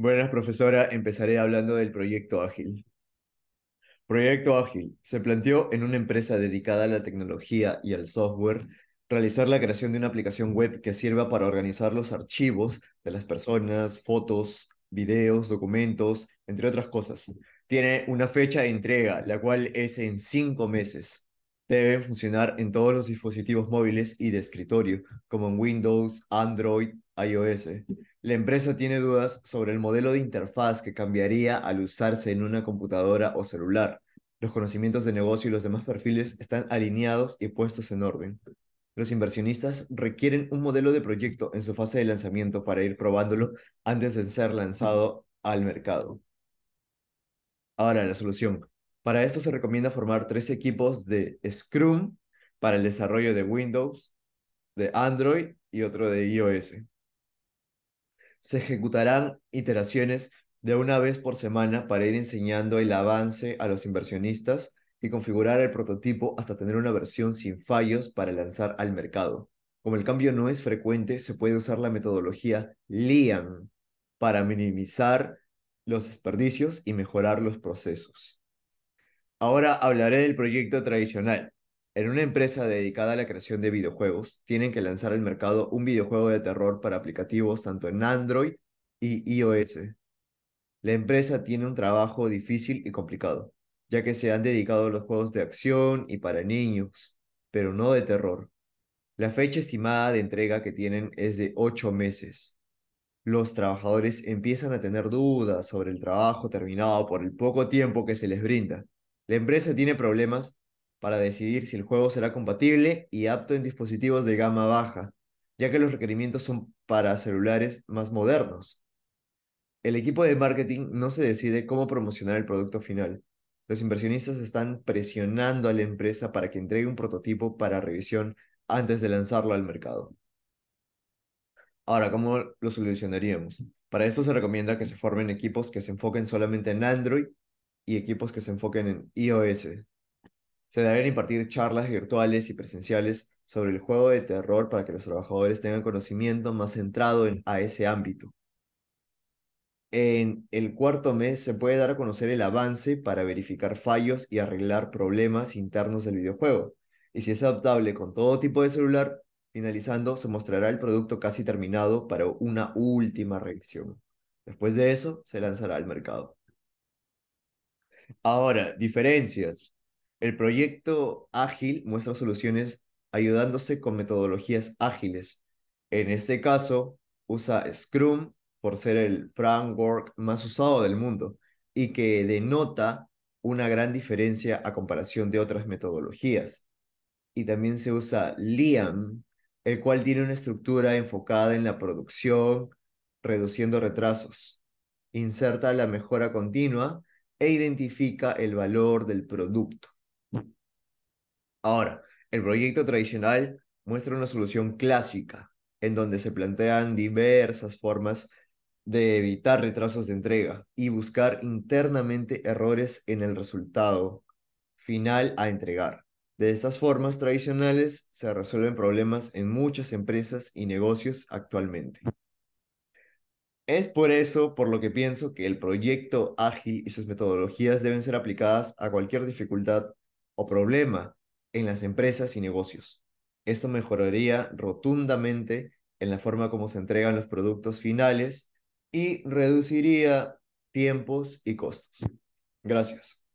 Buenas, profesora. Empezaré hablando del proyecto Ágil. Proyecto Ágil se planteó en una empresa dedicada a la tecnología y al software realizar la creación de una aplicación web que sirva para organizar los archivos de las personas, fotos, videos, documentos, entre otras cosas. Tiene una fecha de entrega, la cual es en cinco meses. Debe funcionar en todos los dispositivos móviles y de escritorio, como en Windows, Android, iOS. La empresa tiene dudas sobre el modelo de interfaz que cambiaría al usarse en una computadora o celular. Los conocimientos de negocio y los demás perfiles están alineados y puestos en orden. Los inversionistas requieren un modelo de proyecto en su fase de lanzamiento para ir probándolo antes de ser lanzado al mercado. Ahora, la solución. Para esto se recomienda formar tres equipos de Scrum para el desarrollo de Windows, de Android y otro de iOS se ejecutarán iteraciones de una vez por semana para ir enseñando el avance a los inversionistas y configurar el prototipo hasta tener una versión sin fallos para lanzar al mercado. Como el cambio no es frecuente, se puede usar la metodología LIAN para minimizar los desperdicios y mejorar los procesos. Ahora hablaré del proyecto tradicional, en una empresa dedicada a la creación de videojuegos, tienen que lanzar al mercado un videojuego de terror para aplicativos tanto en Android y iOS. La empresa tiene un trabajo difícil y complicado, ya que se han dedicado a los juegos de acción y para niños, pero no de terror. La fecha estimada de entrega que tienen es de ocho meses. Los trabajadores empiezan a tener dudas sobre el trabajo terminado por el poco tiempo que se les brinda. La empresa tiene problemas para decidir si el juego será compatible y apto en dispositivos de gama baja, ya que los requerimientos son para celulares más modernos. El equipo de marketing no se decide cómo promocionar el producto final. Los inversionistas están presionando a la empresa para que entregue un prototipo para revisión antes de lanzarlo al mercado. Ahora, ¿cómo lo solucionaríamos? Para esto se recomienda que se formen equipos que se enfoquen solamente en Android y equipos que se enfoquen en iOS, se deben impartir charlas virtuales y presenciales sobre el juego de terror para que los trabajadores tengan conocimiento más centrado en, a ese ámbito. En el cuarto mes se puede dar a conocer el avance para verificar fallos y arreglar problemas internos del videojuego. Y si es adaptable con todo tipo de celular, finalizando se mostrará el producto casi terminado para una última revisión. Después de eso se lanzará al mercado. Ahora, diferencias. El proyecto ágil muestra soluciones ayudándose con metodologías ágiles. En este caso, usa Scrum por ser el framework más usado del mundo y que denota una gran diferencia a comparación de otras metodologías. Y también se usa Liam, el cual tiene una estructura enfocada en la producción, reduciendo retrasos. Inserta la mejora continua e identifica el valor del producto. Ahora, el proyecto tradicional muestra una solución clásica, en donde se plantean diversas formas de evitar retrasos de entrega y buscar internamente errores en el resultado final a entregar. De estas formas tradicionales se resuelven problemas en muchas empresas y negocios actualmente. Es por eso por lo que pienso que el proyecto ágil y sus metodologías deben ser aplicadas a cualquier dificultad o problema en las empresas y negocios. Esto mejoraría rotundamente en la forma como se entregan los productos finales y reduciría tiempos y costos. Gracias.